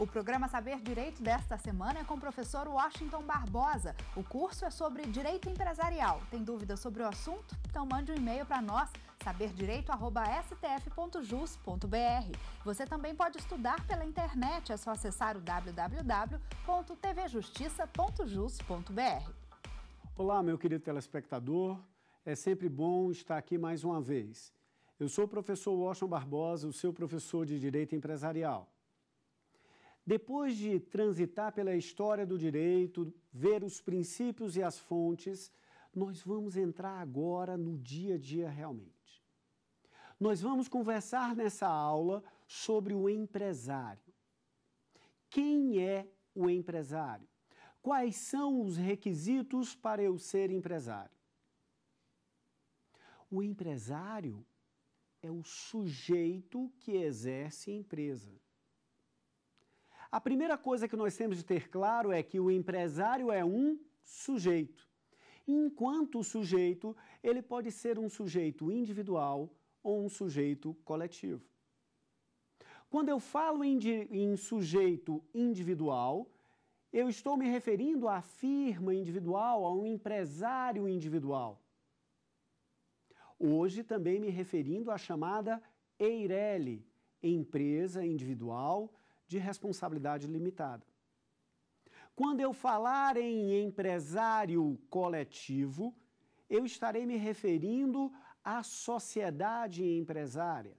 O programa Saber Direito desta semana é com o professor Washington Barbosa. O curso é sobre direito empresarial. Tem dúvidas sobre o assunto? Então mande um e-mail para nós, saberdireito.stf.jus.br. Você também pode estudar pela internet, é só acessar o www.tvjustiça.jus.br. Olá, meu querido telespectador. É sempre bom estar aqui mais uma vez. Eu sou o professor Washington Barbosa, o seu professor de Direito Empresarial. Depois de transitar pela história do direito, ver os princípios e as fontes, nós vamos entrar agora no dia a dia realmente. Nós vamos conversar nessa aula sobre o empresário. Quem é o empresário? Quais são os requisitos para eu ser empresário? O empresário é o sujeito que exerce a empresa. A primeira coisa que nós temos de ter claro é que o empresário é um sujeito. Enquanto sujeito, ele pode ser um sujeito individual ou um sujeito coletivo. Quando eu falo em, em sujeito individual, eu estou me referindo à firma individual, a um empresário individual. Hoje também me referindo à chamada EIRELI, empresa individual de responsabilidade limitada. Quando eu falar em empresário coletivo, eu estarei me referindo à sociedade empresária.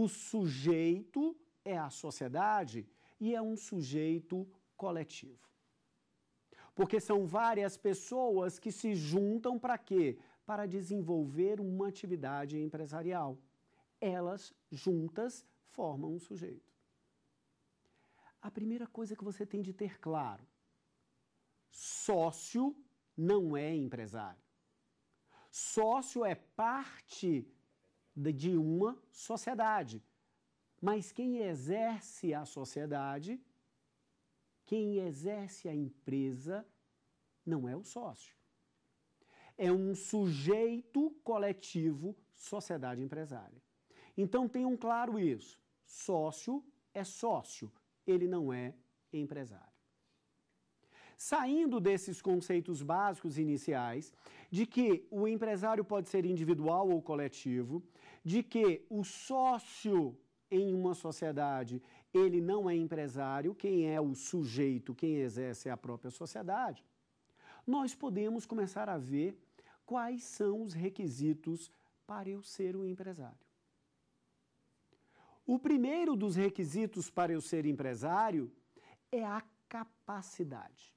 O sujeito é a sociedade e é um sujeito coletivo. Porque são várias pessoas que se juntam para quê? Para desenvolver uma atividade empresarial. Elas juntas formam um sujeito a primeira coisa que você tem de ter claro: sócio não é empresário. Sócio é parte de uma sociedade. Mas quem exerce a sociedade, quem exerce a empresa, não é o sócio. É um sujeito coletivo, sociedade empresária. Então tenham claro isso: sócio é sócio, ele não é empresário. Saindo desses conceitos básicos iniciais, de que o empresário pode ser individual ou coletivo, de que o sócio em uma sociedade ele não é empresário, quem é o sujeito, quem exerce a própria sociedade, nós podemos começar a ver quais são os requisitos para eu ser um empresário. O primeiro dos requisitos para eu ser empresário é a capacidade.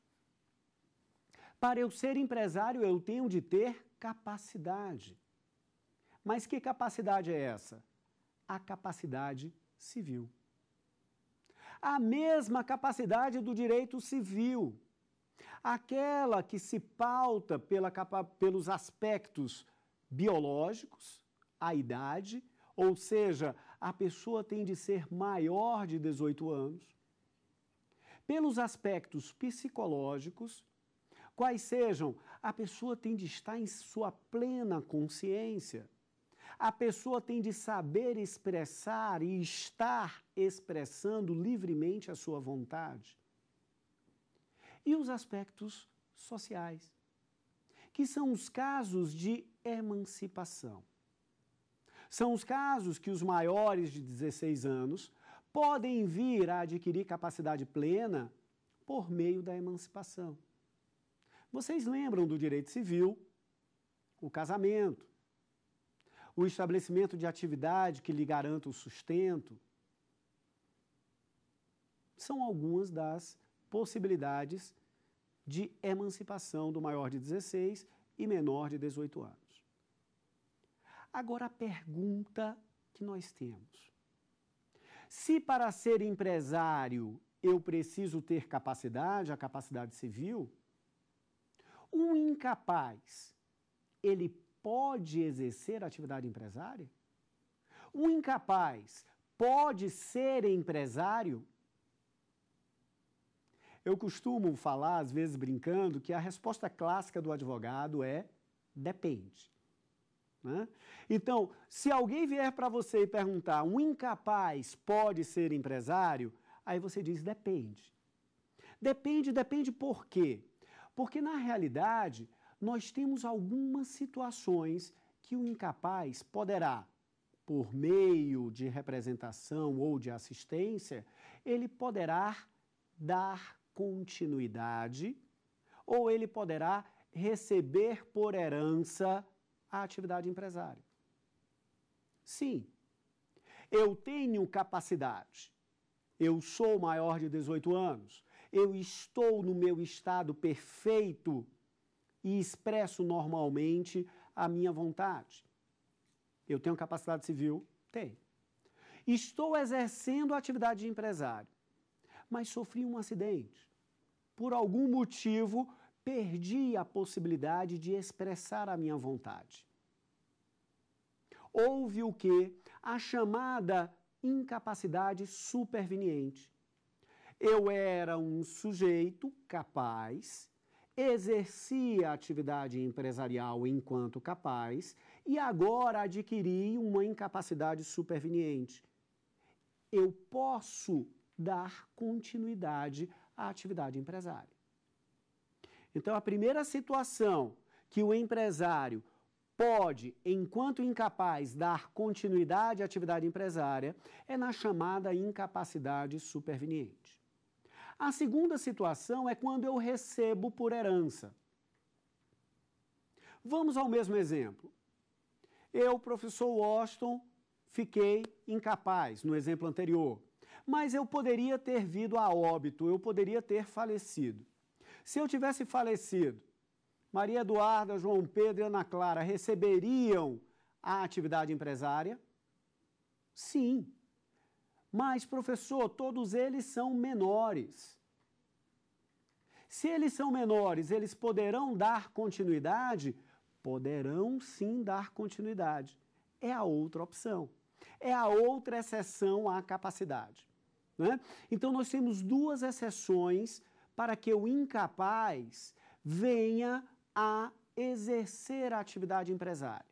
Para eu ser empresário, eu tenho de ter capacidade. Mas que capacidade é essa? A capacidade civil. A mesma capacidade do direito civil. Aquela que se pauta pela, pelos aspectos biológicos, a idade, ou seja, a pessoa tem de ser maior de 18 anos, pelos aspectos psicológicos, quais sejam, a pessoa tem de estar em sua plena consciência, a pessoa tem de saber expressar e estar expressando livremente a sua vontade. E os aspectos sociais, que são os casos de emancipação. São os casos que os maiores de 16 anos podem vir a adquirir capacidade plena por meio da emancipação. Vocês lembram do direito civil, o casamento, o estabelecimento de atividade que lhe garanta o sustento? São algumas das possibilidades de emancipação do maior de 16 e menor de 18 anos. Agora, a pergunta que nós temos: se para ser empresário eu preciso ter capacidade, a capacidade civil, um incapaz, ele pode exercer atividade empresária? Um incapaz pode ser empresário? Eu costumo falar, às vezes brincando, que a resposta clássica do advogado é depende. Né? Então, se alguém vier para você e perguntar, um incapaz pode ser empresário? Aí você diz, depende. Depende, depende por quê? Porque, na realidade, nós temos algumas situações que o incapaz poderá, por meio de representação ou de assistência, ele poderá dar continuidade ou ele poderá receber por herança a atividade empresária. Sim, eu tenho capacidade, eu sou maior de 18 anos, eu estou no meu estado perfeito e expresso normalmente a minha vontade. Eu tenho capacidade civil? Tenho. Estou exercendo a atividade de empresário, mas sofri um acidente. Por algum motivo, perdi a possibilidade de expressar a minha vontade. Houve o que? A chamada incapacidade superveniente. Eu era um sujeito capaz, exercia a atividade empresarial enquanto capaz e agora adquiri uma incapacidade superveniente. Eu posso dar continuidade à atividade empresária. Então, a primeira situação que o empresário pode, enquanto incapaz, dar continuidade à atividade empresária é na chamada incapacidade superveniente. A segunda situação é quando eu recebo por herança. Vamos ao mesmo exemplo. Eu, professor Washington, fiquei incapaz no exemplo anterior, mas eu poderia ter vindo a óbito, eu poderia ter falecido. Se eu tivesse falecido, Maria Eduarda, João Pedro e Ana Clara receberiam a atividade empresária? Sim. Mas, professor, todos eles são menores. Se eles são menores, eles poderão dar continuidade? Poderão sim dar continuidade. É a outra opção. É a outra exceção à capacidade. Né? Então, nós temos duas exceções para que o incapaz venha a exercer a atividade empresária.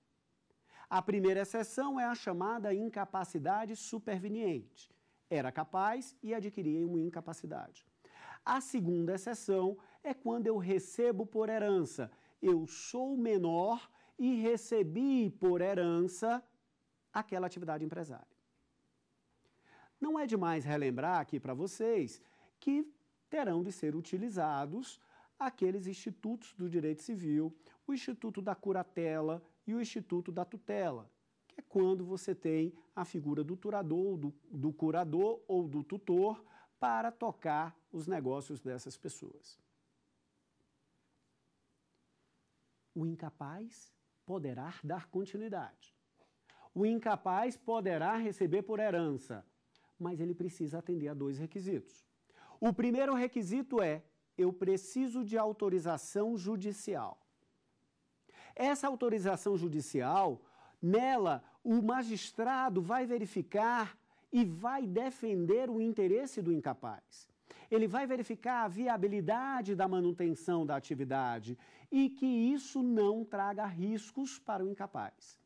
A primeira exceção é a chamada incapacidade superveniente. Era capaz e adquiria uma incapacidade. A segunda exceção é quando eu recebo por herança. Eu sou menor e recebi por herança aquela atividade empresária. Não é demais relembrar aqui para vocês que terão de ser utilizados aqueles institutos do direito civil, o Instituto da Curatela e o Instituto da Tutela, que é quando você tem a figura do turador, do, do curador ou do tutor para tocar os negócios dessas pessoas. O incapaz poderá dar continuidade. O incapaz poderá receber por herança, mas ele precisa atender a dois requisitos. O primeiro requisito é: eu preciso de autorização judicial. Essa autorização judicial, nela, o magistrado vai verificar e vai defender o interesse do incapaz. Ele vai verificar a viabilidade da manutenção da atividade e que isso não traga riscos para o incapaz.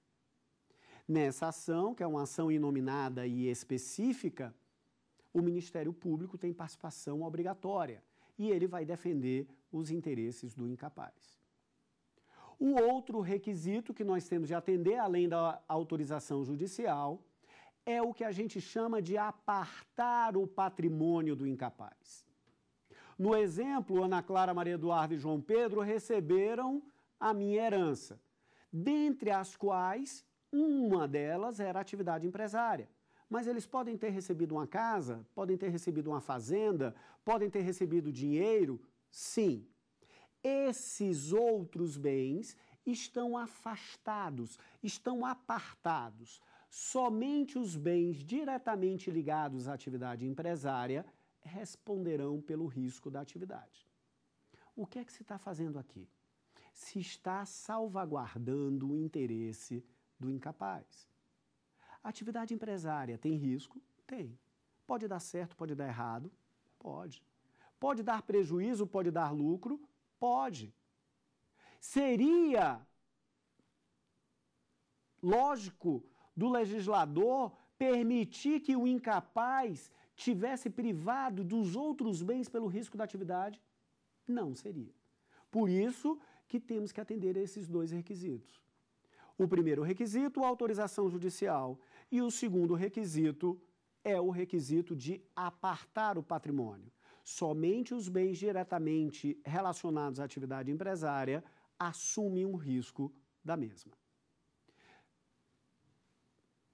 Nessa ação, que é uma ação inominada e específica, o Ministério Público tem participação obrigatória e ele vai defender os interesses do incapaz. O outro requisito que nós temos de atender, além da autorização judicial, é o que a gente chama de apartar o patrimônio do incapaz. No exemplo, Ana Clara, Maria Eduarda e João Pedro receberam a minha herança, dentre as quais uma delas era a atividade empresária mas eles podem ter recebido uma casa, podem ter recebido uma fazenda, podem ter recebido dinheiro? Sim. Esses outros bens estão afastados, estão apartados. Somente os bens diretamente ligados à atividade empresária responderão pelo risco da atividade. O que é que se está fazendo aqui? Se está salvaguardando o interesse do incapaz. Atividade empresária tem risco? Tem. Pode dar certo, pode dar errado? Pode. Pode dar prejuízo, pode dar lucro? Pode. Seria lógico do legislador permitir que o incapaz tivesse privado dos outros bens pelo risco da atividade? Não seria. Por isso que temos que atender a esses dois requisitos. O primeiro requisito, a autorização judicial, e o segundo requisito é o requisito de apartar o patrimônio. Somente os bens diretamente relacionados à atividade empresária assumem um risco da mesma.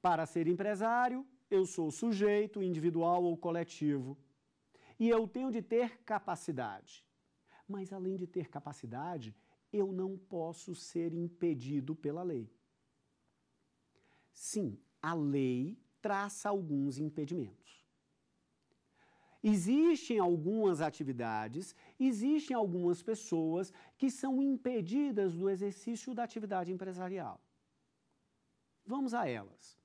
Para ser empresário, eu sou sujeito individual ou coletivo e eu tenho de ter capacidade. Mas além de ter capacidade, eu não posso ser impedido pela lei. Sim, a lei traça alguns impedimentos. Existem algumas atividades, existem algumas pessoas que são impedidas do exercício da atividade empresarial. Vamos a elas.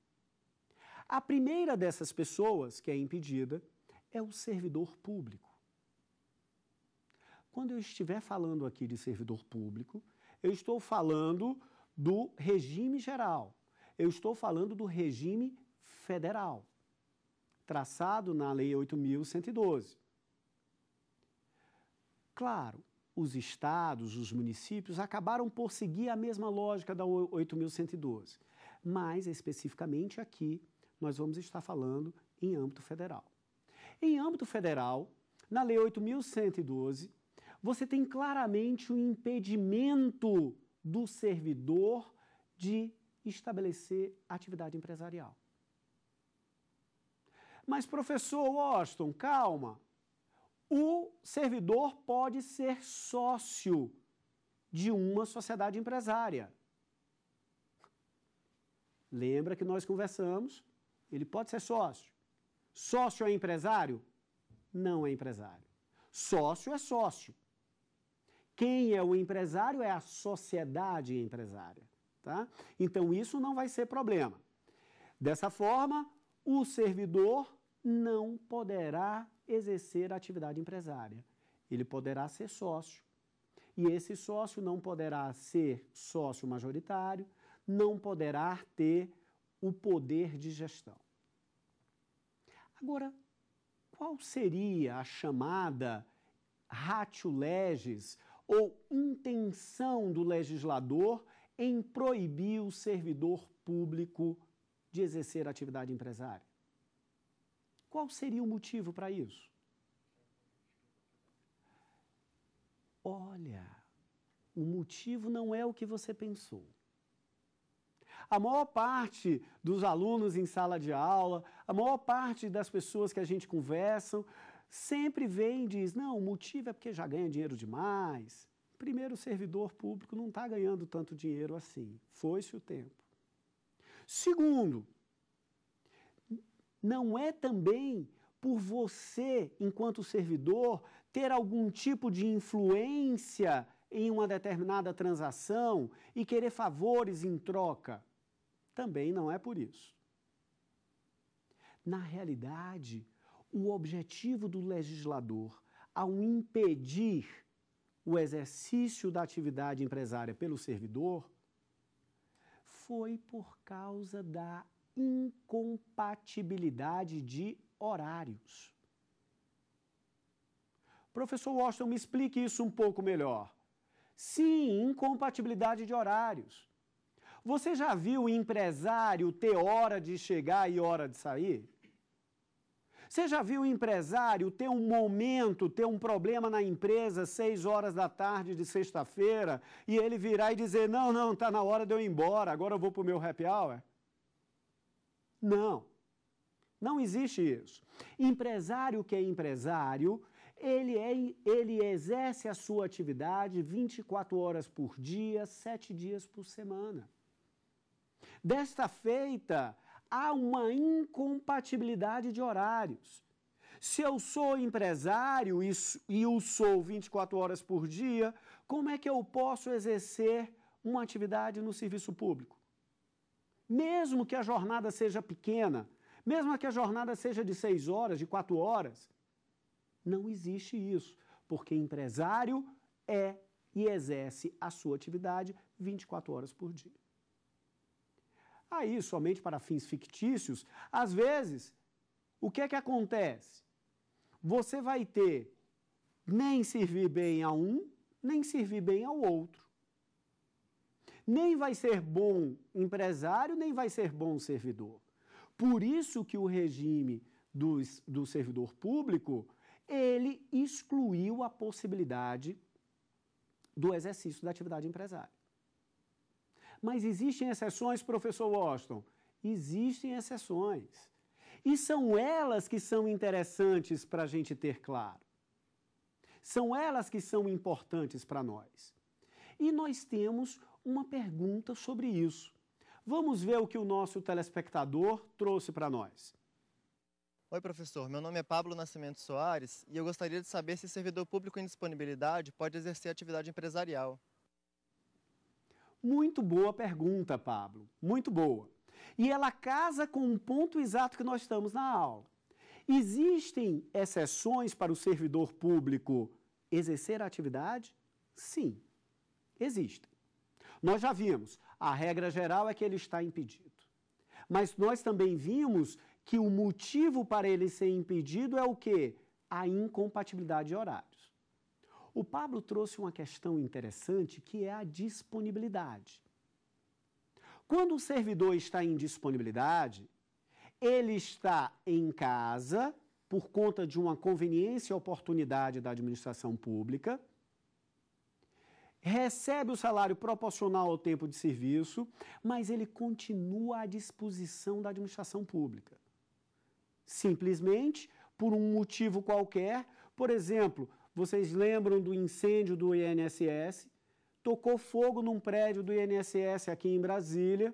A primeira dessas pessoas que é impedida é o servidor público. Quando eu estiver falando aqui de servidor público, eu estou falando do regime geral, eu estou falando do regime federal, traçado na Lei 8.112. Claro, os estados, os municípios acabaram por seguir a mesma lógica da 8.112, mas especificamente aqui nós vamos estar falando em âmbito federal. Em âmbito federal, na Lei 8.112, você tem claramente o impedimento do servidor de estabelecer atividade empresarial. Mas, professor Washington, calma. O servidor pode ser sócio de uma sociedade empresária. Lembra que nós conversamos? Ele pode ser sócio. Sócio é empresário? Não é empresário. Sócio é sócio. Quem é o empresário é a sociedade empresária. Tá? Então, isso não vai ser problema. Dessa forma, o servidor não poderá exercer a atividade empresária. Ele poderá ser sócio. E esse sócio não poderá ser sócio majoritário, não poderá ter o poder de gestão. Agora, qual seria a chamada ratio legis ou intenção do legislador em proibir o servidor público de exercer atividade empresária? Qual seria o motivo para isso? Olha, o motivo não é o que você pensou. A maior parte dos alunos em sala de aula, a maior parte das pessoas que a gente conversa, sempre vem e diz: não, o motivo é porque já ganha dinheiro demais, Primeiro, o servidor público não está ganhando tanto dinheiro assim. Foi-se o tempo. Segundo, não é também por você, enquanto servidor, ter algum tipo de influência em uma determinada transação e querer favores em troca. Também não é por isso. Na realidade, o objetivo do legislador, ao impedir o exercício da atividade empresária pelo servidor foi por causa da incompatibilidade de horários. Professor Washington, me explique isso um pouco melhor. Sim, incompatibilidade de horários. Você já viu o empresário ter hora de chegar e hora de sair? Você já viu um empresário ter um momento, ter um problema na empresa, seis horas da tarde de sexta-feira, e ele virar e dizer: Não, não, está na hora de eu ir embora, agora eu vou para o meu happy hour? Não. Não existe isso. Empresário que é empresário, ele, é, ele exerce a sua atividade 24 horas por dia, sete dias por semana. Desta feita, há uma incompatibilidade de horários. Se eu sou empresário e, e o sou 24 horas por dia, como é que eu posso exercer uma atividade no serviço público? Mesmo que a jornada seja pequena, mesmo que a jornada seja de 6 horas, de 4 horas, não existe isso, porque empresário é e exerce a sua atividade 24 horas por dia aí somente para fins fictícios, às vezes, o que é que acontece? Você vai ter nem servir bem a um, nem servir bem ao outro. Nem vai ser bom empresário, nem vai ser bom servidor. Por isso que o regime do, do servidor público, ele excluiu a possibilidade do exercício da atividade empresária. Mas existem exceções, professor Washington? Existem exceções. E são elas que são interessantes para a gente ter claro. São elas que são importantes para nós. E nós temos uma pergunta sobre isso. Vamos ver o que o nosso telespectador trouxe para nós. Oi, professor. Meu nome é Pablo Nascimento Soares e eu gostaria de saber se servidor público em disponibilidade pode exercer atividade empresarial. Muito boa pergunta, Pablo. Muito boa. E ela casa com um ponto exato que nós estamos na aula. Existem exceções para o servidor público exercer a atividade? Sim, existem. Nós já vimos, a regra geral é que ele está impedido. Mas nós também vimos que o motivo para ele ser impedido é o quê? A incompatibilidade de horário. O Pablo trouxe uma questão interessante que é a disponibilidade. Quando o servidor está em disponibilidade, ele está em casa por conta de uma conveniência e oportunidade da administração pública, recebe o salário proporcional ao tempo de serviço, mas ele continua à disposição da administração pública. Simplesmente por um motivo qualquer, por exemplo, vocês lembram do incêndio do INSS? Tocou fogo num prédio do INSS aqui em Brasília,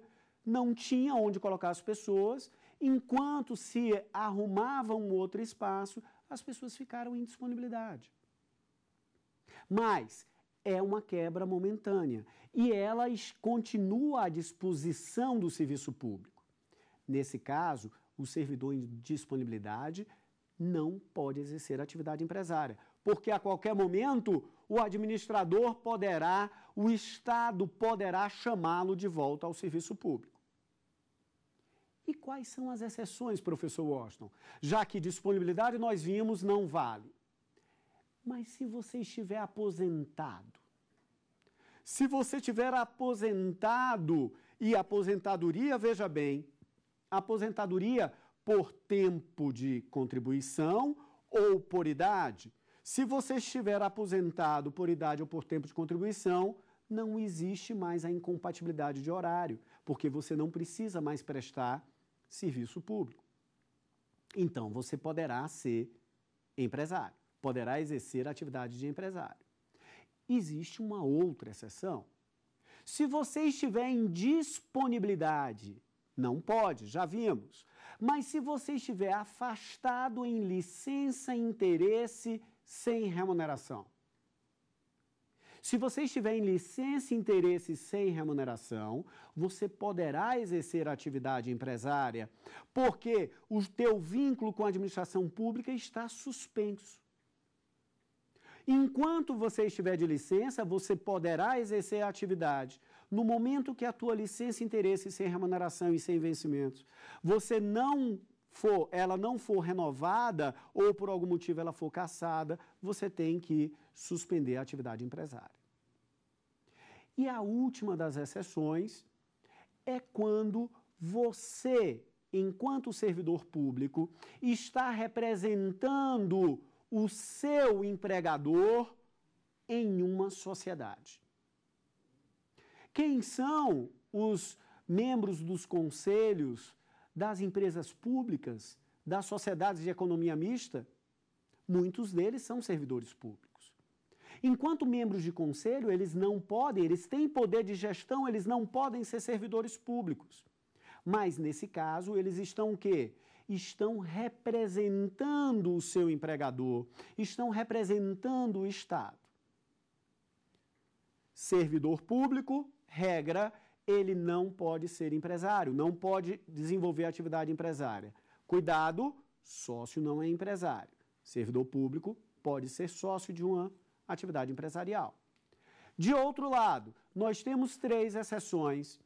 não tinha onde colocar as pessoas. Enquanto se arrumava um outro espaço, as pessoas ficaram em disponibilidade. Mas é uma quebra momentânea e ela continua à disposição do serviço público. Nesse caso, o servidor em disponibilidade não pode exercer atividade empresária porque a qualquer momento o administrador poderá, o Estado poderá chamá-lo de volta ao serviço público. E quais são as exceções, professor Washington? Já que disponibilidade nós vimos não vale. Mas se você estiver aposentado, se você tiver aposentado e aposentadoria, veja bem, aposentadoria por tempo de contribuição ou por idade, se você estiver aposentado por idade ou por tempo de contribuição, não existe mais a incompatibilidade de horário, porque você não precisa mais prestar serviço público. Então, você poderá ser empresário, poderá exercer a atividade de empresário. Existe uma outra exceção. Se você estiver em disponibilidade, não pode, já vimos. Mas se você estiver afastado em licença interesse sem remuneração. Se você estiver em licença e interesse sem remuneração, você poderá exercer a atividade empresária, porque o teu vínculo com a administração pública está suspenso. Enquanto você estiver de licença, você poderá exercer a atividade. No momento que a tua licença interesse sem remuneração e sem vencimentos, você não for, ela não for renovada ou por algum motivo ela for cassada, você tem que suspender a atividade empresária. E a última das exceções é quando você, enquanto servidor público, está representando o seu empregador em uma sociedade. Quem são os membros dos conselhos das empresas públicas, das sociedades de economia mista, muitos deles são servidores públicos. Enquanto membros de conselho, eles não podem, eles têm poder de gestão, eles não podem ser servidores públicos. Mas nesse caso, eles estão o quê? Estão representando o seu empregador, estão representando o Estado. Servidor público, regra, ele não pode ser empresário, não pode desenvolver atividade empresária. Cuidado, sócio não é empresário. Servidor público pode ser sócio de uma atividade empresarial. De outro lado, nós temos três exceções.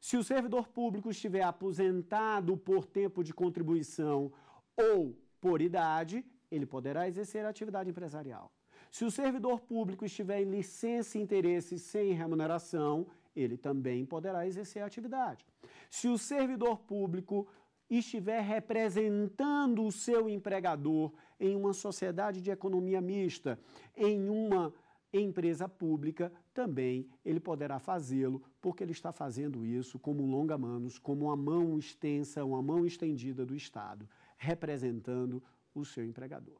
Se o servidor público estiver aposentado por tempo de contribuição ou por idade, ele poderá exercer atividade empresarial. Se o servidor público estiver em licença e interesse sem remuneração, ele também poderá exercer a atividade. Se o servidor público estiver representando o seu empregador em uma sociedade de economia mista, em uma empresa pública, também ele poderá fazê-lo, porque ele está fazendo isso como um longa-manos, como uma mão extensa, uma mão estendida do Estado, representando o seu empregador.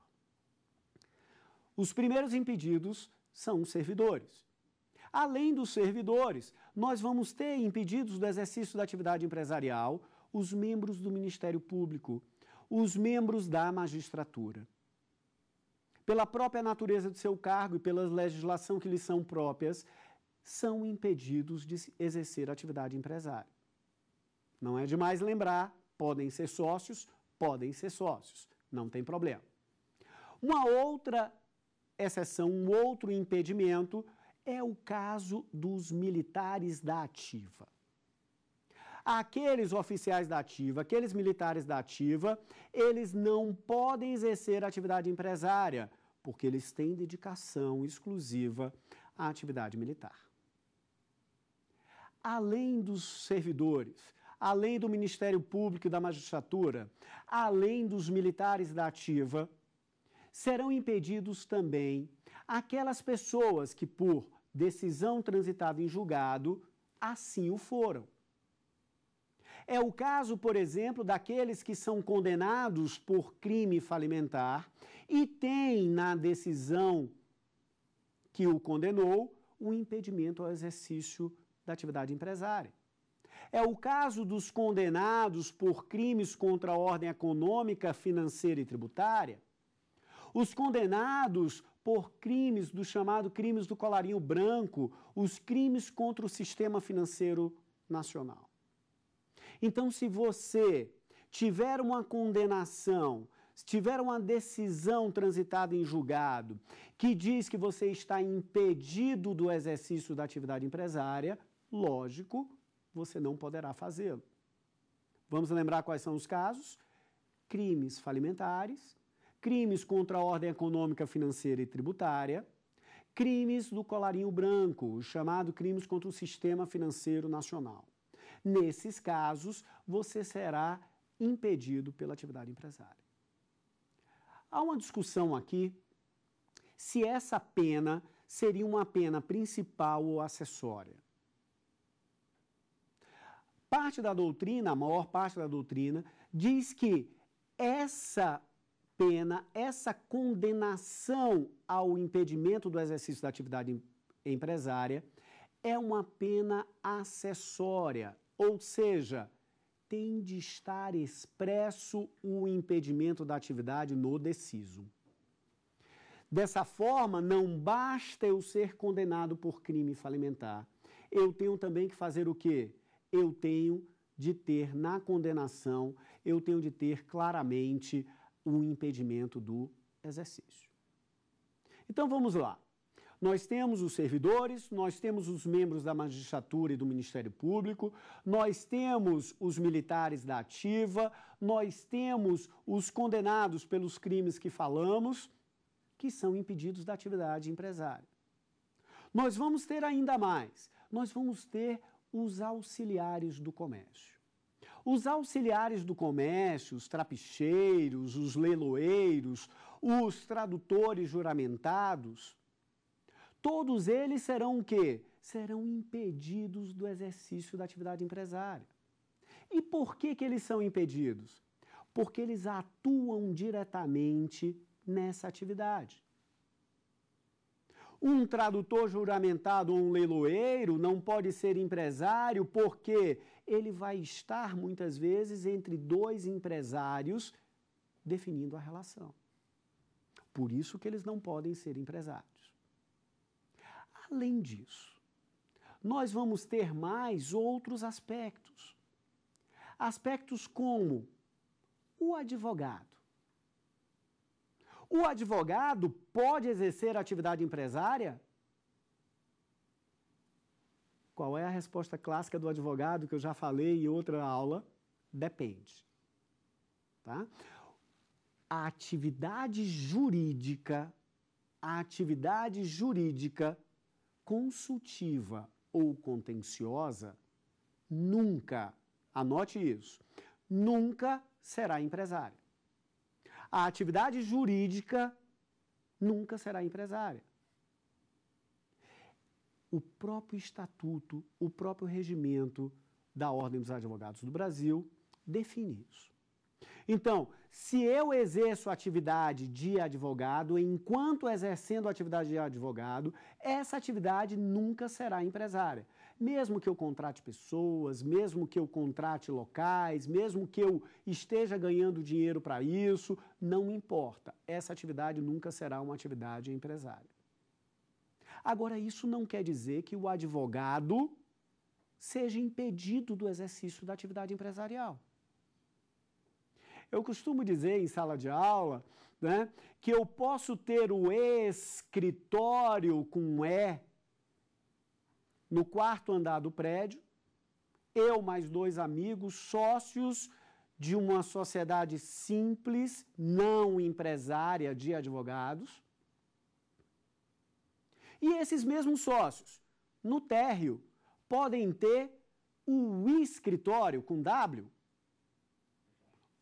Os primeiros impedidos são os servidores. Além dos servidores, nós vamos ter impedidos do exercício da atividade empresarial os membros do Ministério Público, os membros da magistratura. Pela própria natureza do seu cargo e pela legislação que lhes são próprias, são impedidos de exercer atividade empresária. Não é demais lembrar, podem ser sócios, podem ser sócios, não tem problema. Uma outra exceção, um outro impedimento é o caso dos militares da ativa. Aqueles oficiais da ativa, aqueles militares da ativa, eles não podem exercer atividade empresária, porque eles têm dedicação exclusiva à atividade militar. Além dos servidores, além do Ministério Público e da magistratura, além dos militares da ativa, serão impedidos também aquelas pessoas que, por decisão transitada em julgado, assim o foram. É o caso, por exemplo, daqueles que são condenados por crime falimentar e têm na decisão que o condenou um impedimento ao exercício da atividade empresária. É o caso dos condenados por crimes contra a ordem econômica, financeira e tributária. Os condenados por crimes do chamado crimes do colarinho branco, os crimes contra o sistema financeiro nacional. Então, se você tiver uma condenação, tiver uma decisão transitada em julgado que diz que você está impedido do exercício da atividade empresária, lógico, você não poderá fazê-lo. Vamos lembrar quais são os casos? Crimes falimentares, crimes contra a ordem econômica, financeira e tributária, crimes do colarinho branco, chamado crimes contra o sistema financeiro nacional. Nesses casos, você será impedido pela atividade empresária. Há uma discussão aqui se essa pena seria uma pena principal ou acessória. Parte da doutrina, a maior parte da doutrina, diz que essa pena, essa condenação ao impedimento do exercício da atividade empresária é uma pena acessória, ou seja, tem de estar expresso o impedimento da atividade no deciso. Dessa forma, não basta eu ser condenado por crime falimentar. Eu tenho também que fazer o quê? Eu tenho de ter na condenação, eu tenho de ter claramente o impedimento do exercício. Então vamos lá. Nós temos os servidores, nós temos os membros da magistratura e do Ministério Público, nós temos os militares da ativa, nós temos os condenados pelos crimes que falamos, que são impedidos da atividade empresária. Nós vamos ter ainda mais, nós vamos ter os auxiliares do comércio. Os auxiliares do comércio, os trapicheiros, os leloeiros, os tradutores juramentados, todos eles serão o quê? Serão impedidos do exercício da atividade empresária. E por que, que eles são impedidos? Porque eles atuam diretamente nessa atividade. Um tradutor juramentado ou um leiloeiro não pode ser empresário porque ele vai estar muitas vezes entre dois empresários definindo a relação. Por isso que eles não podem ser empresários. Além disso, nós vamos ter mais outros aspectos. Aspectos como o advogado. O advogado pode exercer atividade empresária qual é a resposta clássica do advogado que eu já falei em outra aula? Depende. Tá? A atividade jurídica, a atividade jurídica consultiva ou contenciosa nunca, anote isso, nunca será empresária. A atividade jurídica nunca será empresária o próprio estatuto, o próprio regimento da Ordem dos Advogados do Brasil define isso. Então, se eu exerço atividade de advogado, enquanto exercendo a atividade de advogado, essa atividade nunca será empresária. Mesmo que eu contrate pessoas, mesmo que eu contrate locais, mesmo que eu esteja ganhando dinheiro para isso, não importa. Essa atividade nunca será uma atividade empresária. Agora, isso não quer dizer que o advogado seja impedido do exercício da atividade empresarial. Eu costumo dizer em sala de aula né, que eu posso ter o escritório com E no quarto andar do prédio, eu mais dois amigos, sócios de uma sociedade simples, não empresária de advogados. E esses mesmos sócios, no térreo, podem ter o escritório com W,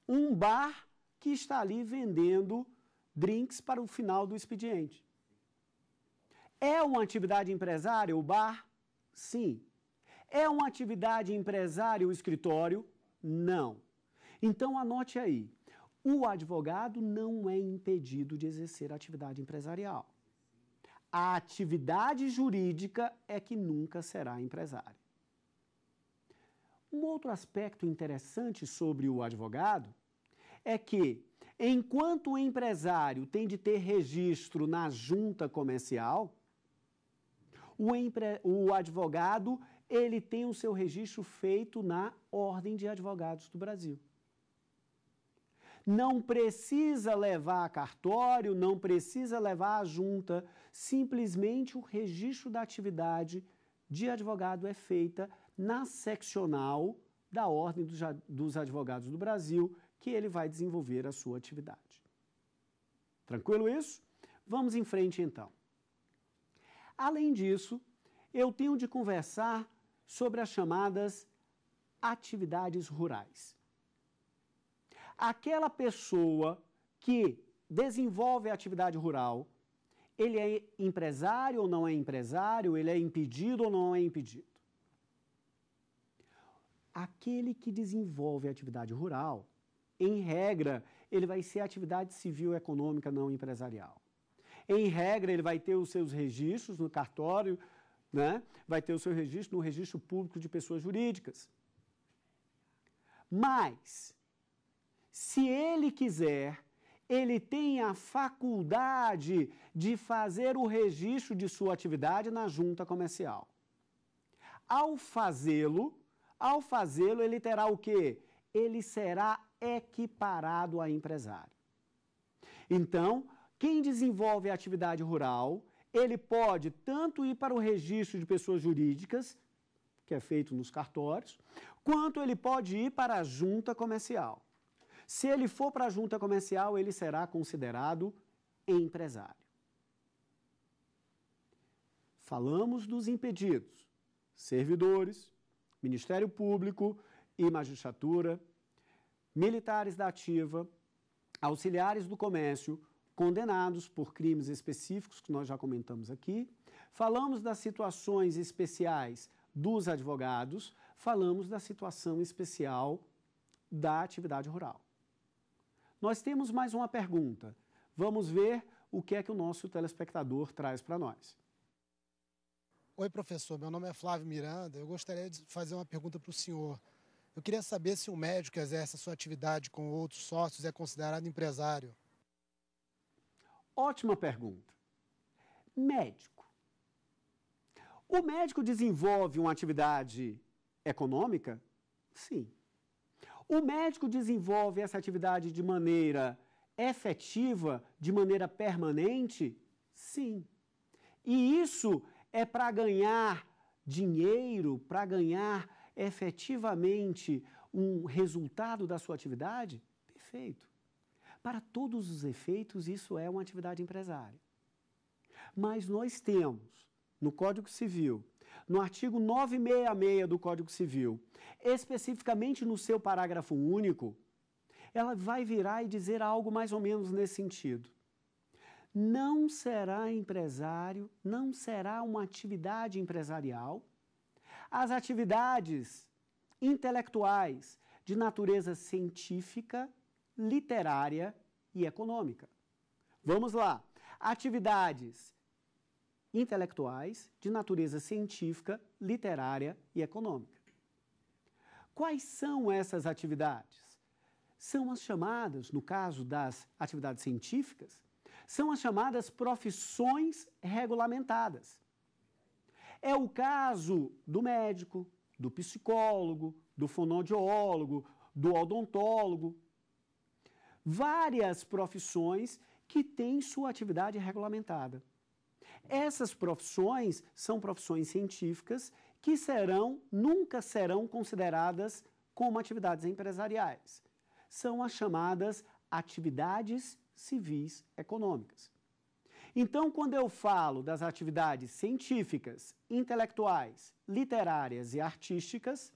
um bar que está ali vendendo drinks para o final do expediente. É uma atividade empresária o bar? Sim. É uma atividade empresária o escritório? Não. Então anote aí. O advogado não é impedido de exercer atividade empresarial a atividade jurídica é que nunca será empresário. Um outro aspecto interessante sobre o advogado é que, enquanto o empresário tem de ter registro na junta comercial, o, empre... o advogado ele tem o seu registro feito na Ordem de Advogados do Brasil. Não precisa levar a cartório, não precisa levar a junta, simplesmente o registro da atividade de advogado é feita na seccional da Ordem dos Advogados do Brasil, que ele vai desenvolver a sua atividade. Tranquilo isso? Vamos em frente então. Além disso, eu tenho de conversar sobre as chamadas atividades rurais. Aquela pessoa que desenvolve a atividade rural, ele é empresário ou não é empresário, ele é impedido ou não é impedido. Aquele que desenvolve a atividade rural, em regra, ele vai ser atividade civil econômica não empresarial. Em regra, ele vai ter os seus registros no cartório, né? vai ter o seu registro no registro público de pessoas jurídicas. Mas, se ele quiser, ele tem a faculdade de fazer o registro de sua atividade na junta comercial. Ao fazê-lo, ao fazê-lo, ele terá o quê? Ele será equiparado a empresário. Então, quem desenvolve a atividade rural, ele pode tanto ir para o registro de pessoas jurídicas, que é feito nos cartórios, quanto ele pode ir para a junta comercial. Se ele for para a junta comercial, ele será considerado empresário. Falamos dos impedidos: servidores, Ministério Público e magistratura, militares da ativa, auxiliares do comércio, condenados por crimes específicos que nós já comentamos aqui. Falamos das situações especiais dos advogados, falamos da situação especial da atividade rural. Nós temos mais uma pergunta. Vamos ver o que é que o nosso telespectador traz para nós. Oi, professor. Meu nome é Flávio Miranda. Eu gostaria de fazer uma pergunta para o senhor. Eu queria saber se um médico que exerce a sua atividade com outros sócios é considerado empresário. Ótima pergunta. Médico. O médico desenvolve uma atividade econômica? Sim. O médico desenvolve essa atividade de maneira efetiva, de maneira permanente? Sim. E isso é para ganhar dinheiro, para ganhar efetivamente um resultado da sua atividade? Perfeito. Para todos os efeitos, isso é uma atividade empresária. Mas nós temos no Código Civil no artigo 966 do Código Civil, especificamente no seu parágrafo único, ela vai virar e dizer algo mais ou menos nesse sentido. Não será empresário, não será uma atividade empresarial. As atividades intelectuais de natureza científica, literária e econômica. Vamos lá. Atividades intelectuais de natureza científica, literária e econômica. Quais são essas atividades? São as chamadas, no caso das atividades científicas, são as chamadas profissões regulamentadas. É o caso do médico, do psicólogo, do fonoaudiólogo, do odontólogo. Várias profissões que têm sua atividade regulamentada. Essas profissões são profissões científicas que serão, nunca serão consideradas como atividades empresariais. São as chamadas atividades civis econômicas. Então, quando eu falo das atividades científicas, intelectuais, literárias e artísticas,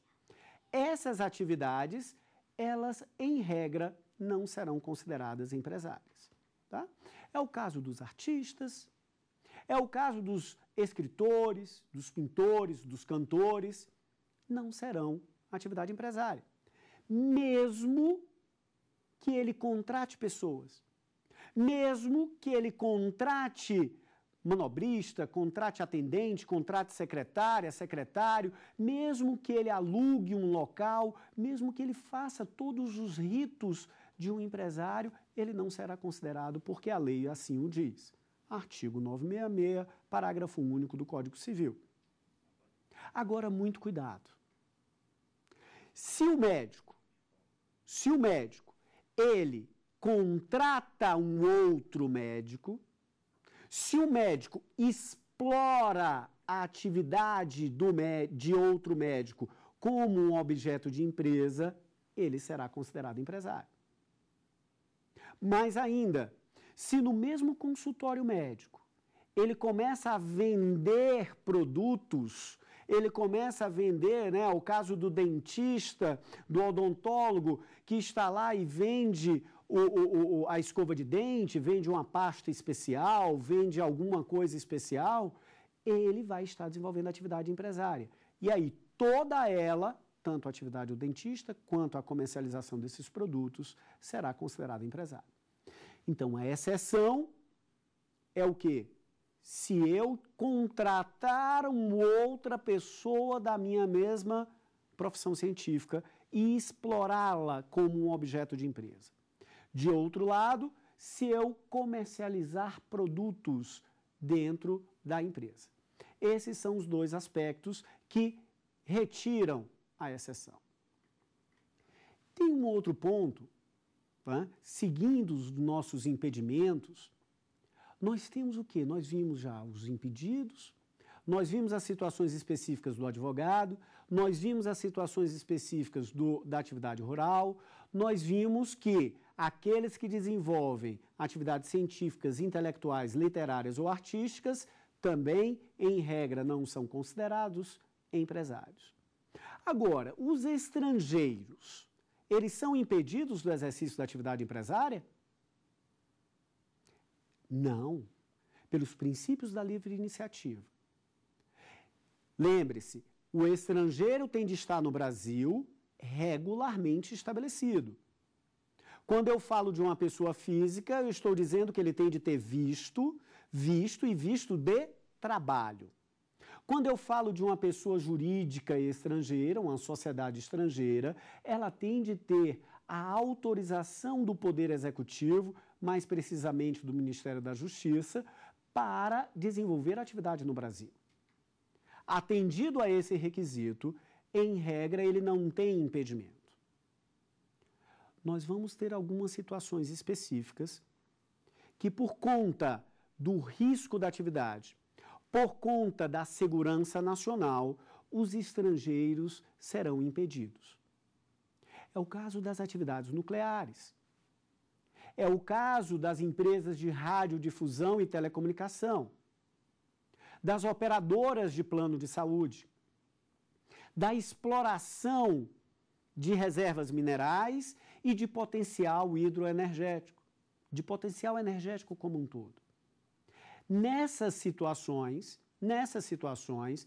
essas atividades, elas, em regra, não serão consideradas empresárias. Tá? É o caso dos artistas, é o caso dos escritores, dos pintores, dos cantores. Não serão atividade empresária. Mesmo que ele contrate pessoas, mesmo que ele contrate manobrista, contrate atendente, contrate secretária, secretário, mesmo que ele alugue um local, mesmo que ele faça todos os ritos de um empresário, ele não será considerado porque a lei assim o diz. Artigo 966, parágrafo único do Código Civil. Agora, muito cuidado. Se o médico, se o médico, ele contrata um outro médico, se o médico explora a atividade do, de outro médico como um objeto de empresa, ele será considerado empresário. Mais ainda, se no mesmo consultório médico ele começa a vender produtos, ele começa a vender, né, o caso do dentista, do odontólogo, que está lá e vende o, o, o, a escova de dente, vende uma pasta especial, vende alguma coisa especial, ele vai estar desenvolvendo atividade empresária. E aí, toda ela, tanto a atividade do dentista quanto a comercialização desses produtos, será considerada empresária. Então, a exceção é o quê? Se eu contratar uma outra pessoa da minha mesma profissão científica e explorá-la como um objeto de empresa. De outro lado, se eu comercializar produtos dentro da empresa. Esses são os dois aspectos que retiram a exceção. Tem um outro ponto seguindo os nossos impedimentos, nós temos o que? Nós vimos já os impedidos, nós vimos as situações específicas do advogado, nós vimos as situações específicas do, da atividade rural, nós vimos que aqueles que desenvolvem atividades científicas, intelectuais, literárias ou artísticas também, em regra, não são considerados empresários. Agora, os estrangeiros eles são impedidos do exercício da atividade empresária? Não, pelos princípios da livre iniciativa. Lembre-se, o estrangeiro tem de estar no Brasil regularmente estabelecido. Quando eu falo de uma pessoa física, eu estou dizendo que ele tem de ter visto, visto e visto de trabalho. Quando eu falo de uma pessoa jurídica estrangeira, uma sociedade estrangeira, ela tem de ter a autorização do Poder Executivo, mais precisamente do Ministério da Justiça, para desenvolver atividade no Brasil. Atendido a esse requisito, em regra, ele não tem impedimento. Nós vamos ter algumas situações específicas que, por conta do risco da atividade por conta da segurança nacional, os estrangeiros serão impedidos. É o caso das atividades nucleares. É o caso das empresas de radiodifusão e telecomunicação, das operadoras de plano de saúde, da exploração de reservas minerais e de potencial hidroenergético, de potencial energético como um todo. Nessas situações, nessas situações,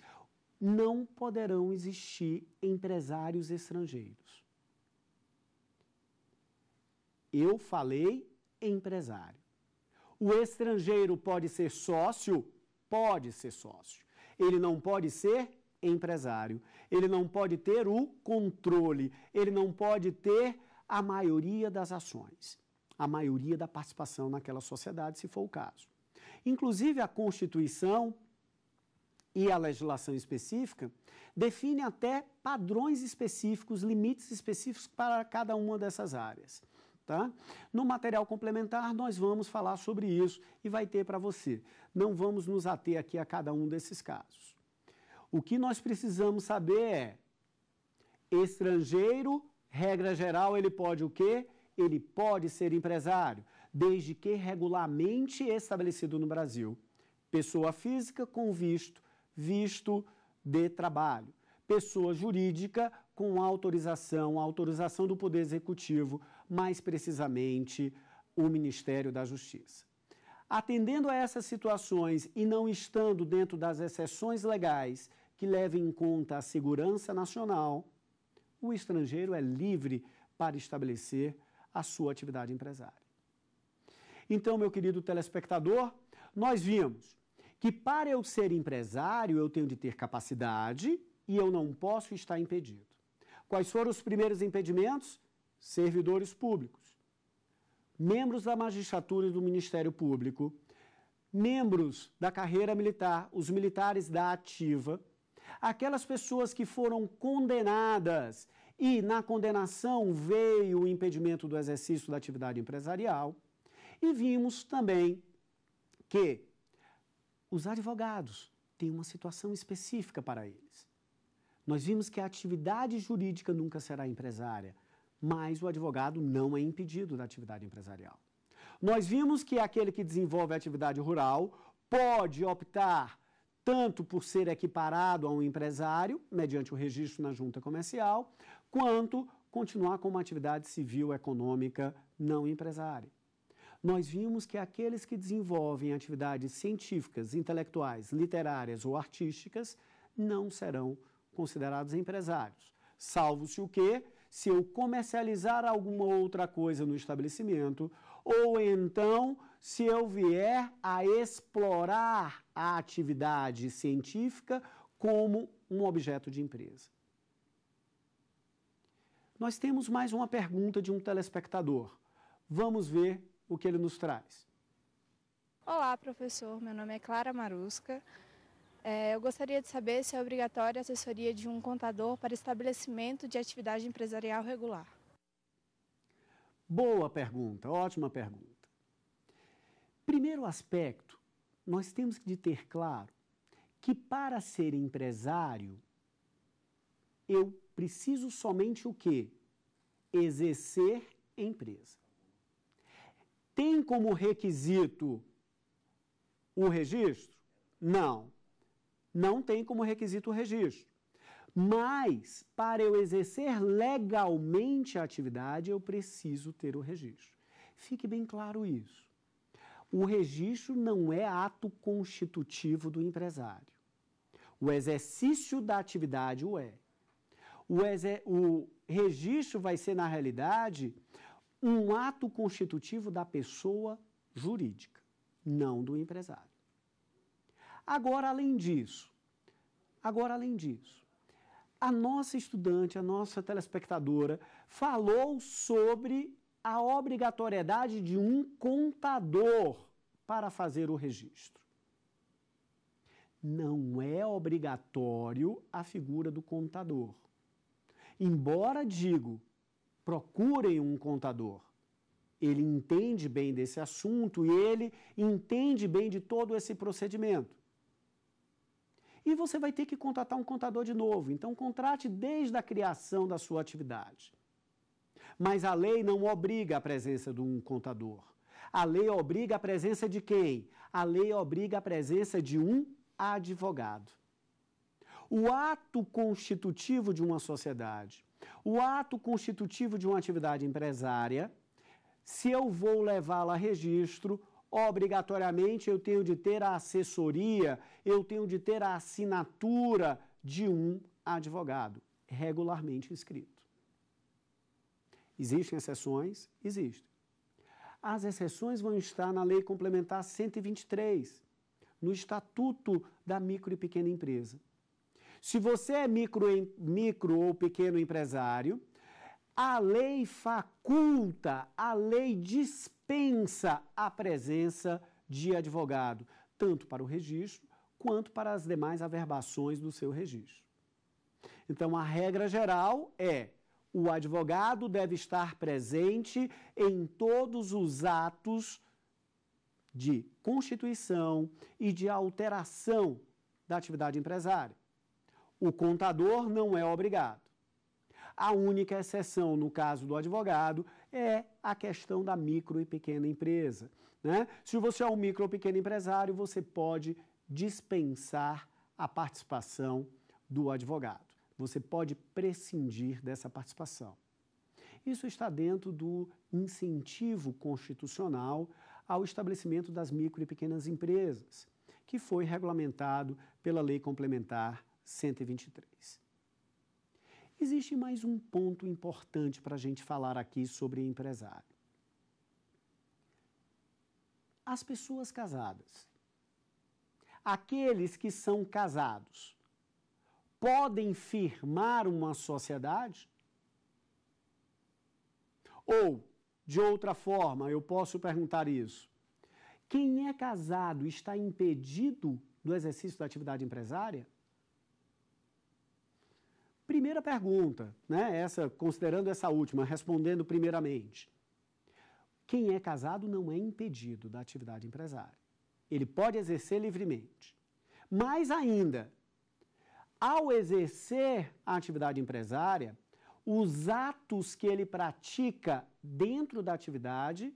não poderão existir empresários estrangeiros. Eu falei empresário. O estrangeiro pode ser sócio? Pode ser sócio. Ele não pode ser empresário. Ele não pode ter o controle. Ele não pode ter a maioria das ações, a maioria da participação naquela sociedade, se for o caso. Inclusive, a Constituição e a legislação específica define até padrões específicos, limites específicos para cada uma dessas áreas. Tá? No material complementar, nós vamos falar sobre isso e vai ter para você. Não vamos nos ater aqui a cada um desses casos. O que nós precisamos saber é: estrangeiro, regra geral, ele pode o quê? Ele pode ser empresário, desde que regularmente estabelecido no Brasil. Pessoa física com visto, visto de trabalho. Pessoa jurídica com autorização, autorização do Poder Executivo, mais precisamente o Ministério da Justiça. Atendendo a essas situações e não estando dentro das exceções legais que levem em conta a segurança nacional, o estrangeiro é livre para estabelecer a sua atividade empresária. Então, meu querido telespectador, nós vimos que para eu ser empresário eu tenho de ter capacidade e eu não posso estar impedido. Quais foram os primeiros impedimentos? Servidores públicos, membros da magistratura e do Ministério Público, membros da carreira militar, os militares da ativa, aquelas pessoas que foram condenadas e na condenação veio o impedimento do exercício da atividade empresarial, e vimos também que os advogados têm uma situação específica para eles. Nós vimos que a atividade jurídica nunca será empresária, mas o advogado não é impedido da atividade empresarial. Nós vimos que aquele que desenvolve a atividade rural pode optar tanto por ser equiparado a um empresário, mediante o registro na junta comercial, quanto continuar com uma atividade civil econômica não empresária nós vimos que aqueles que desenvolvem atividades científicas, intelectuais, literárias ou artísticas não serão considerados empresários. Salvo-se o quê? Se eu comercializar alguma outra coisa no estabelecimento, ou então se eu vier a explorar a atividade científica como um objeto de empresa. Nós temos mais uma pergunta de um telespectador. Vamos ver o que ele nos traz. Olá, professor. Meu nome é Clara Marusca. É, eu gostaria de saber se é obrigatória a assessoria de um contador para estabelecimento de atividade empresarial regular. Boa pergunta, ótima pergunta. Primeiro aspecto, nós temos que ter claro que para ser empresário, eu preciso somente o quê? Exercer empresa tem como requisito o registro? Não. Não tem como requisito o registro. Mas, para eu exercer legalmente a atividade, eu preciso ter o registro. Fique bem claro isso. O registro não é ato constitutivo do empresário. O exercício da atividade o é. O, o registro vai ser, na realidade, um ato constitutivo da pessoa jurídica, não do empresário. Agora, além disso, agora, além disso, a nossa estudante, a nossa telespectadora, falou sobre a obrigatoriedade de um contador para fazer o registro. Não é obrigatório a figura do contador. Embora digo procurem um contador. Ele entende bem desse assunto e ele entende bem de todo esse procedimento. E você vai ter que contratar um contador de novo. Então, contrate desde a criação da sua atividade. Mas a lei não obriga a presença de um contador. A lei obriga a presença de quem? A lei obriga a presença de um advogado. O ato constitutivo de uma sociedade o ato constitutivo de uma atividade empresária, se eu vou levá-la a registro, obrigatoriamente eu tenho de ter a assessoria, eu tenho de ter a assinatura de um advogado regularmente inscrito. Existem exceções? Existem. As exceções vão estar na Lei Complementar 123, no Estatuto da Micro e Pequena Empresa. Se você é micro, micro ou pequeno empresário, a lei faculta, a lei dispensa a presença de advogado, tanto para o registro quanto para as demais averbações do seu registro. Então, a regra geral é: o advogado deve estar presente em todos os atos de constituição e de alteração da atividade empresária. O contador não é obrigado. A única exceção no caso do advogado é a questão da micro e pequena empresa. Né? Se você é um micro ou pequeno empresário, você pode dispensar a participação do advogado. Você pode prescindir dessa participação. Isso está dentro do incentivo constitucional ao estabelecimento das micro e pequenas empresas, que foi regulamentado pela Lei Complementar 123. Existe mais um ponto importante para a gente falar aqui sobre empresário. As pessoas casadas, aqueles que são casados, podem firmar uma sociedade? Ou, de outra forma, eu posso perguntar isso: quem é casado está impedido do exercício da atividade empresária? Primeira pergunta, né? Essa, considerando essa última, respondendo primeiramente. Quem é casado não é impedido da atividade empresária. Ele pode exercer livremente. Mais ainda, ao exercer a atividade empresária, os atos que ele pratica dentro da atividade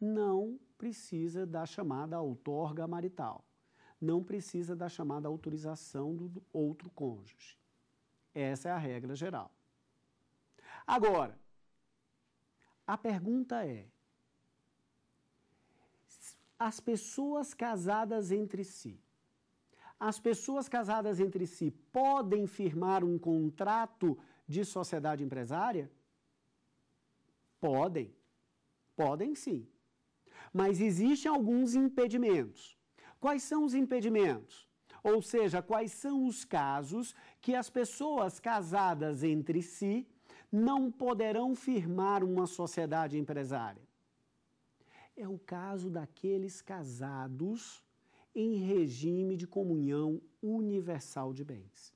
não precisa da chamada outorga marital, não precisa da chamada autorização do outro cônjuge. Essa é a regra geral. Agora, a pergunta é: as pessoas casadas entre si, as pessoas casadas entre si podem firmar um contrato de sociedade empresária? Podem. Podem sim. Mas existem alguns impedimentos. Quais são os impedimentos? Ou seja, quais são os casos que as pessoas casadas entre si não poderão firmar uma sociedade empresária? É o caso daqueles casados em regime de comunhão universal de bens.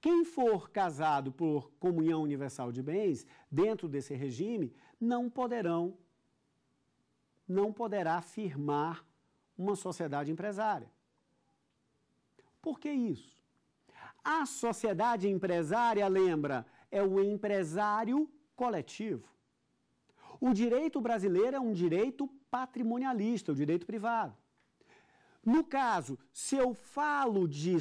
Quem for casado por comunhão universal de bens, dentro desse regime, não poderão, não poderá firmar uma sociedade empresária. Por que isso? A sociedade empresária, lembra, é o empresário coletivo. O direito brasileiro é um direito patrimonialista, o direito privado. No caso, se eu falo de,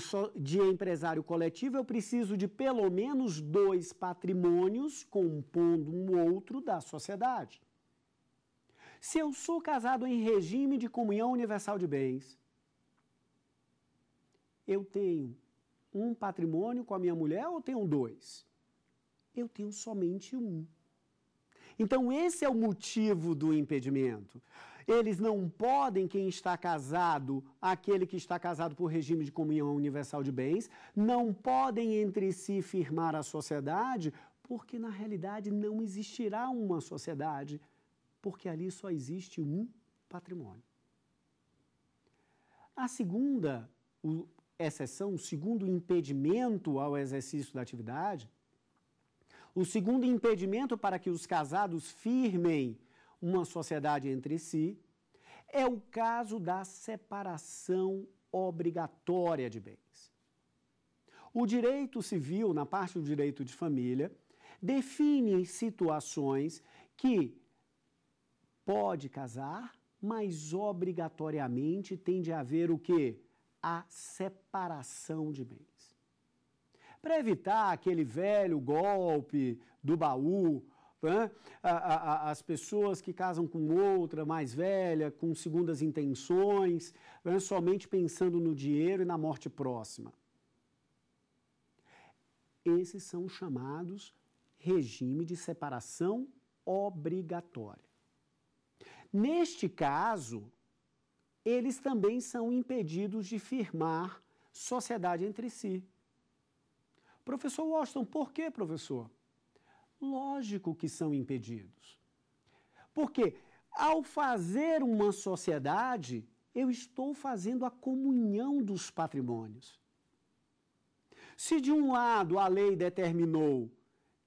de empresário coletivo, eu preciso de pelo menos dois patrimônios compondo um outro da sociedade. Se eu sou casado em regime de comunhão universal de bens, eu tenho um patrimônio com a minha mulher ou tenho dois? Eu tenho somente um. Então, esse é o motivo do impedimento. Eles não podem, quem está casado, aquele que está casado por regime de comunhão universal de bens, não podem entre si firmar a sociedade, porque na realidade não existirá uma sociedade, porque ali só existe um patrimônio. A segunda, o, exceção, o segundo impedimento ao exercício da atividade, o segundo impedimento para que os casados firmem uma sociedade entre si é o caso da separação obrigatória de bens. O direito civil, na parte do direito de família, define situações que pode casar, mas obrigatoriamente tem de haver o quê? a separação de bens. Para evitar aquele velho golpe do baú, né? as pessoas que casam com outra mais velha, com segundas intenções, né? somente pensando no dinheiro e na morte próxima. Esses são chamados regime de separação obrigatória. Neste caso, eles também são impedidos de firmar sociedade entre si. Professor Washington, por que, professor? Lógico que são impedidos. Porque ao fazer uma sociedade, eu estou fazendo a comunhão dos patrimônios. Se de um lado a lei determinou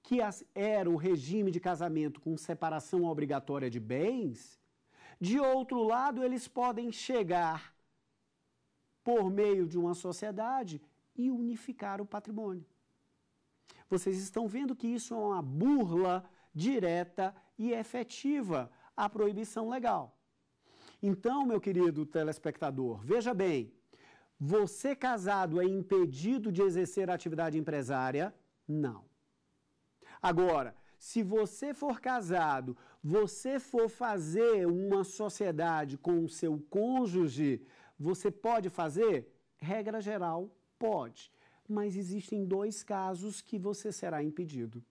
que era o regime de casamento com separação obrigatória de bens, de outro lado, eles podem chegar por meio de uma sociedade e unificar o patrimônio. Vocês estão vendo que isso é uma burla direta e efetiva à proibição legal. Então, meu querido telespectador, veja bem: você casado é impedido de exercer atividade empresária? Não. Agora, se você for casado você for fazer uma sociedade com o seu cônjuge, você pode fazer? Regra geral, pode. Mas existem dois casos que você será impedido.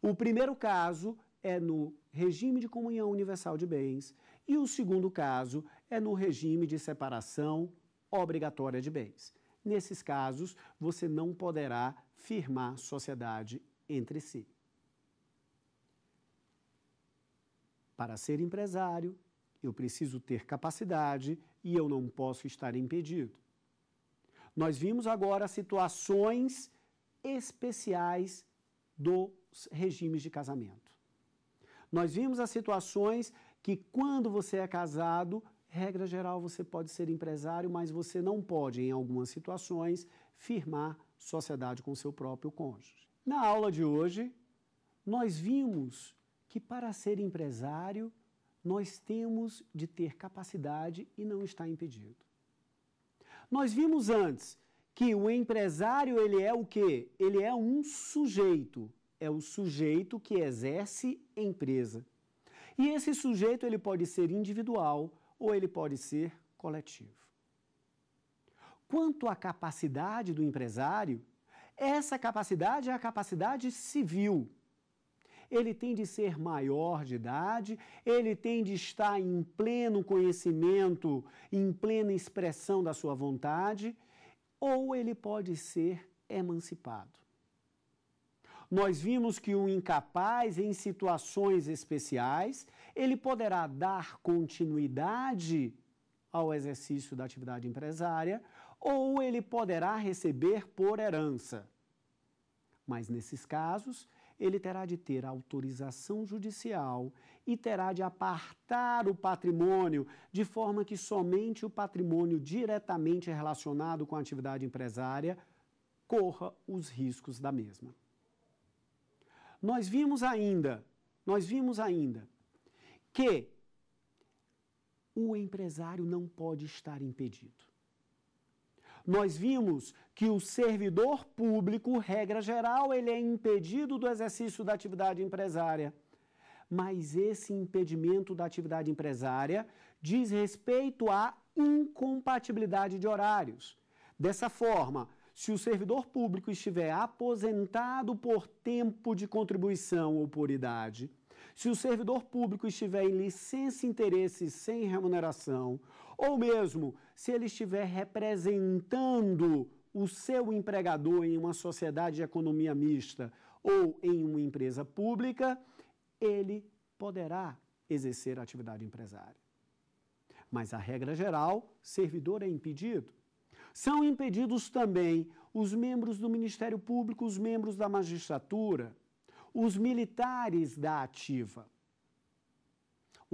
O primeiro caso é no regime de comunhão universal de bens, e o segundo caso é no regime de separação obrigatória de bens. Nesses casos, você não poderá firmar sociedade entre si. Para ser empresário, eu preciso ter capacidade e eu não posso estar impedido. Nós vimos agora situações especiais dos regimes de casamento. Nós vimos as situações que, quando você é casado, regra geral, você pode ser empresário, mas você não pode, em algumas situações, firmar sociedade com seu próprio cônjuge. Na aula de hoje, nós vimos que para ser empresário nós temos de ter capacidade e não está impedido. Nós vimos antes que o empresário ele é o quê? Ele é um sujeito, é o sujeito que exerce empresa. E esse sujeito ele pode ser individual ou ele pode ser coletivo. Quanto à capacidade do empresário, essa capacidade é a capacidade civil, ele tem de ser maior de idade, ele tem de estar em pleno conhecimento, em plena expressão da sua vontade, ou ele pode ser emancipado. Nós vimos que o incapaz, em situações especiais, ele poderá dar continuidade ao exercício da atividade empresária ou ele poderá receber por herança. Mas nesses casos, ele terá de ter autorização judicial e terá de apartar o patrimônio, de forma que somente o patrimônio diretamente relacionado com a atividade empresária corra os riscos da mesma. Nós vimos ainda, nós vimos ainda que o empresário não pode estar impedido. Nós vimos que o servidor público, regra geral, ele é impedido do exercício da atividade empresária. Mas esse impedimento da atividade empresária diz respeito à incompatibilidade de horários. Dessa forma, se o servidor público estiver aposentado por tempo de contribuição ou por idade, se o servidor público estiver em licença interesse sem remuneração, ou mesmo se ele estiver representando o seu empregador em uma sociedade de economia mista ou em uma empresa pública, ele poderá exercer a atividade empresária. Mas a regra geral, servidor é impedido. São impedidos também os membros do Ministério Público, os membros da magistratura, os militares da ativa,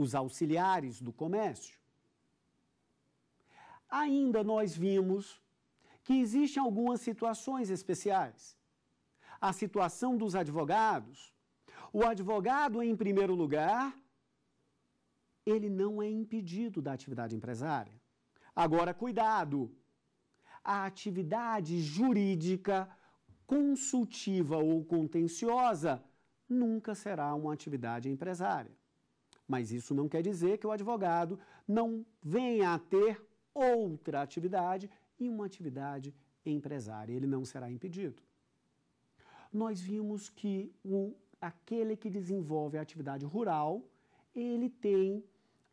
os auxiliares do comércio. Ainda nós vimos que existem algumas situações especiais. A situação dos advogados. O advogado, em primeiro lugar, ele não é impedido da atividade empresária. Agora, cuidado! A atividade jurídica consultiva ou contenciosa nunca será uma atividade empresária. Mas isso não quer dizer que o advogado não venha a ter outra atividade e uma atividade empresária. Ele não será impedido. Nós vimos que o, aquele que desenvolve a atividade rural, ele tem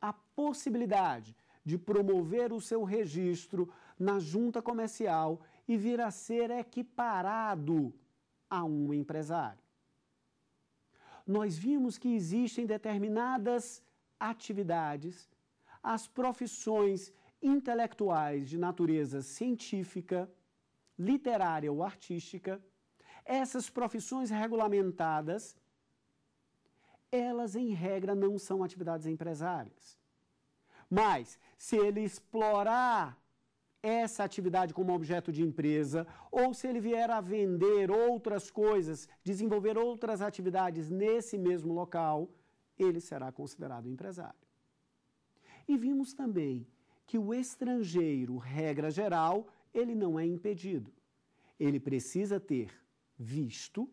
a possibilidade de promover o seu registro na junta comercial e vir a ser equiparado a um empresário nós vimos que existem determinadas atividades, as profissões intelectuais de natureza científica, literária ou artística, essas profissões regulamentadas, elas em regra não são atividades empresárias. Mas se ele explorar essa atividade como objeto de empresa, ou se ele vier a vender outras coisas, desenvolver outras atividades nesse mesmo local, ele será considerado empresário. E vimos também que o estrangeiro, regra geral, ele não é impedido. Ele precisa ter visto,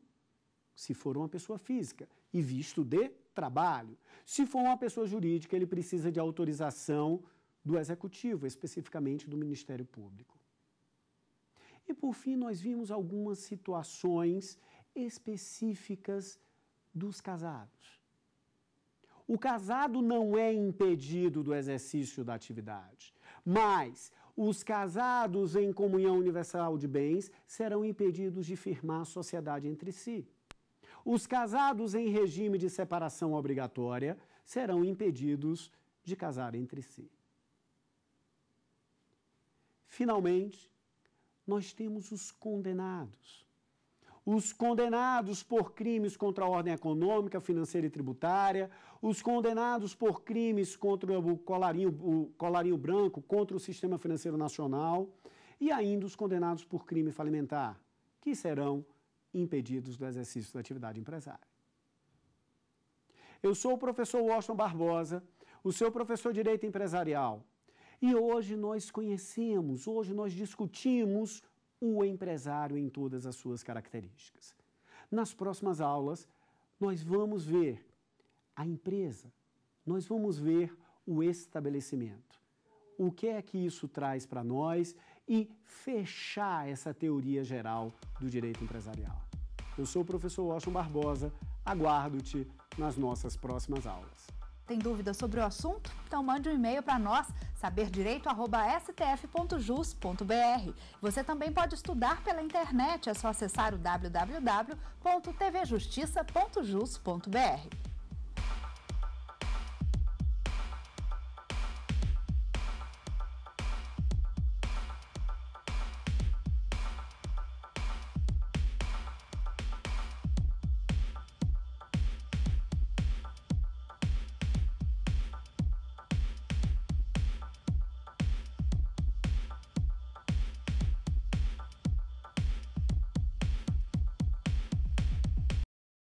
se for uma pessoa física, e visto de trabalho. Se for uma pessoa jurídica, ele precisa de autorização do Executivo, especificamente do Ministério Público. E por fim, nós vimos algumas situações específicas dos casados. O casado não é impedido do exercício da atividade, mas os casados em comunhão universal de bens serão impedidos de firmar sociedade entre si. Os casados em regime de separação obrigatória serão impedidos de casar entre si. Finalmente, nós temos os condenados. Os condenados por crimes contra a ordem econômica, financeira e tributária, os condenados por crimes contra o colarinho, o colarinho branco, contra o sistema financeiro nacional, e ainda os condenados por crime falimentar, que serão impedidos do exercício da atividade empresária. Eu sou o professor Washington Barbosa, o seu professor de Direito Empresarial. E hoje nós conhecemos, hoje nós discutimos o empresário em todas as suas características. Nas próximas aulas, nós vamos ver a empresa, nós vamos ver o estabelecimento. O que é que isso traz para nós e fechar essa teoria geral do direito empresarial. Eu sou o professor Washington Barbosa, aguardo-te nas nossas próximas aulas. Tem dúvidas sobre o assunto? Então mande um e-mail para nós, saberdireito@stf.jus.br. Você também pode estudar pela internet, é só acessar o www.tvjustiça.jus.br.